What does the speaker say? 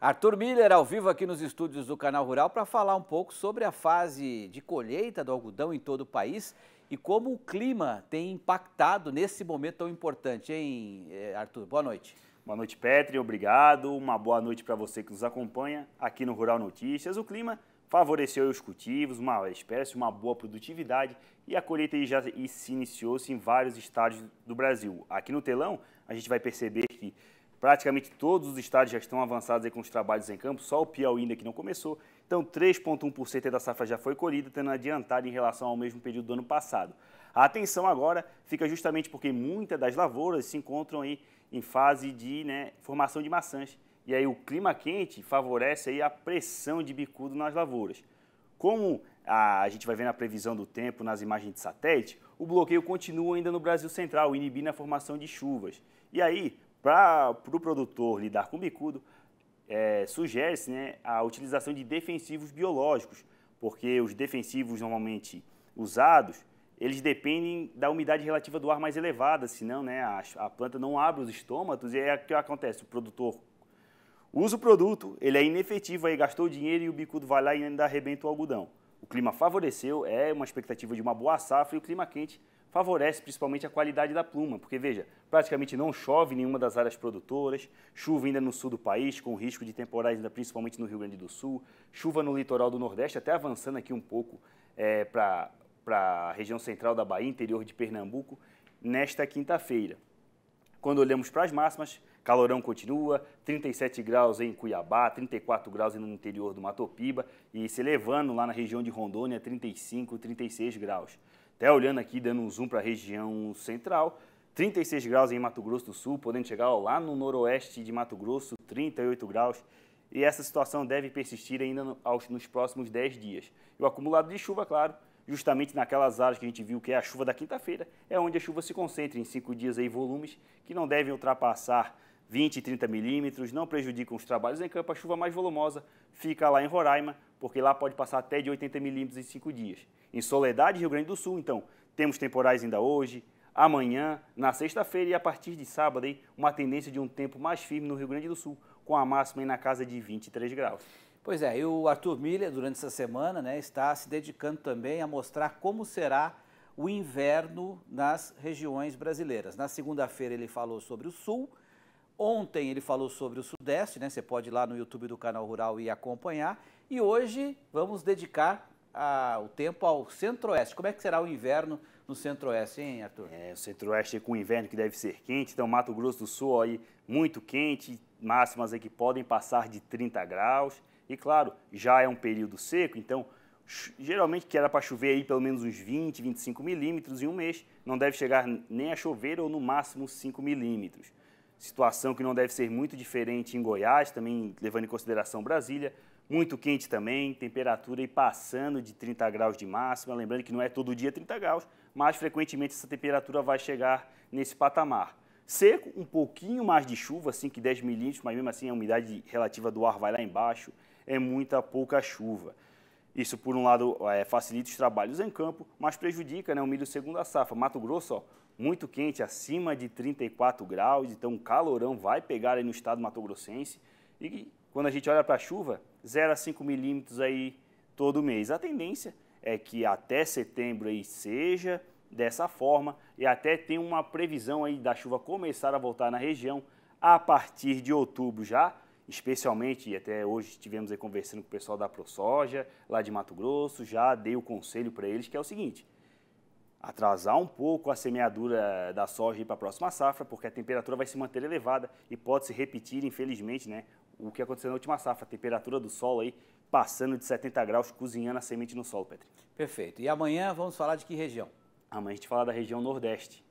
Arthur Miller, ao vivo aqui nos estúdios do Canal Rural, para falar um pouco sobre a fase de colheita do algodão em todo o país e como o clima tem impactado nesse momento tão importante, hein, eh, Arthur? Boa noite. Boa noite, Petri, obrigado. Uma boa noite para você que nos acompanha aqui no Rural Notícias. O clima favoreceu os cultivos, uma espécie, uma boa produtividade e a colheita já se iniciou-se em vários estados do Brasil. Aqui no telão, a gente vai perceber que Praticamente todos os estados já estão avançados com os trabalhos em campo, só o Piauí ainda que não começou. Então, 3,1% da safra já foi colhida, tendo adiantado em relação ao mesmo período do ano passado. A atenção agora fica justamente porque muitas das lavouras se encontram aí em fase de né, formação de maçãs. E aí o clima quente favorece aí a pressão de bicudo nas lavouras. Como a, gente vai ver na previsão do tempo nas imagens de satélite, o bloqueio continua ainda no Brasil Central, inibindo a formação de chuvas. E aí, para o pro produtor lidar com o bicudo, é, sugere-se né, a utilização de defensivos biológicos, porque os defensivos normalmente usados, eles dependem da umidade relativa do ar mais elevada, senão né, a, a planta não abre os estômatos e é o que acontece, o produtor usa o produto, ele é inefetivo, aí gastou dinheiro e o bicudo vai lá e ainda arrebenta o algodão. O clima favoreceu, é uma expectativa de uma boa safra e o clima quente favorece principalmente a qualidade da pluma, porque veja, praticamente não chove em nenhuma das áreas produtoras, chuva ainda no sul do país, com risco de temporais ainda principalmente no Rio Grande do Sul, chuva no litoral do Nordeste, até avançando aqui um pouco é, para a região central da Bahia, interior de Pernambuco, nesta quinta-feira. Quando olhamos para as máximas, calorão continua, 37 graus em Cuiabá, 34 graus no interior do Mato Piba e se elevando lá na região de Rondônia, 35, 36 graus. Até olhando aqui, dando um zoom para a região central, 36 graus em Mato Grosso do Sul, podendo chegar lá no noroeste de Mato Grosso, 38 graus. E essa situação deve persistir ainda no, aos, nos próximos 10 dias. E o acumulado de chuva, claro, justamente naquelas áreas que a gente viu que é a chuva da quinta-feira, é onde a chuva se concentra em cinco dias aí volumes que não devem ultrapassar 20, 30 milímetros, não prejudicam os trabalhos em campo. A chuva mais volumosa fica lá em Roraima, porque lá pode passar até de 80 milímetros em cinco dias. Em Soledade, Rio Grande do Sul, então, temos temporais ainda hoje, amanhã, na sexta-feira e a partir de sábado, aí, uma tendência de um tempo mais firme no Rio Grande do Sul, com a máxima na casa de 23 graus. Pois é, e o Arthur Milha, durante essa semana, né, está se dedicando também a mostrar como será o inverno nas regiões brasileiras. Na segunda-feira ele falou sobre o sul, Ontem ele falou sobre o Sudeste, né? Você pode ir lá no YouTube do Canal Rural e acompanhar. E hoje vamos dedicar a, o tempo ao Centro-Oeste. Como é que será o inverno no Centro-Oeste, hein, Arthur? É, o Centro-Oeste é com o inverno que deve ser quente, então Mato Grosso do Sul aí muito quente, máximas aí que podem passar de 30 graus. E claro, já é um período seco, então geralmente que era para chover aí pelo menos uns 20, 25 milímetros em um mês, não deve chegar nem a chover ou no máximo 5 milímetros situação que não deve ser muito diferente em Goiás, também levando em consideração Brasília. Muito quente também, temperatura e passando de 30 graus de máxima. Lembrando que não é todo dia 30 graus, mas frequentemente essa temperatura vai chegar nesse patamar. Seco, um pouquinho mais de chuva, 5, assim, 10 milímetros, mas mesmo assim a umidade relativa do ar vai lá embaixo, é muita pouca chuva. Isso, por um lado, é, facilita os trabalhos em campo, mas prejudica né, o milho segundo a safra. Mato Grosso, ó, muito quente, acima de 34 graus, então um calorão vai pegar aí no estado mato-grossense. E quando a gente olha para a chuva, 0 a 5 milímetros aí todo mês. A tendência é que até setembro aí seja dessa forma e até tem uma previsão aí da chuva começar a voltar na região a partir de outubro já especialmente, e até hoje estivemos aí conversando com o pessoal da ProSoja, lá de Mato Grosso, já dei o conselho para eles, que é o seguinte, atrasar um pouco a semeadura da soja para a próxima safra, porque a temperatura vai se manter elevada e pode se repetir, infelizmente, né, o que aconteceu na última safra, a temperatura do solo aí passando de 70 graus, cozinhando a semente no solo, Petri. Perfeito. E amanhã vamos falar de que região? Amanhã a gente fala da região Nordeste.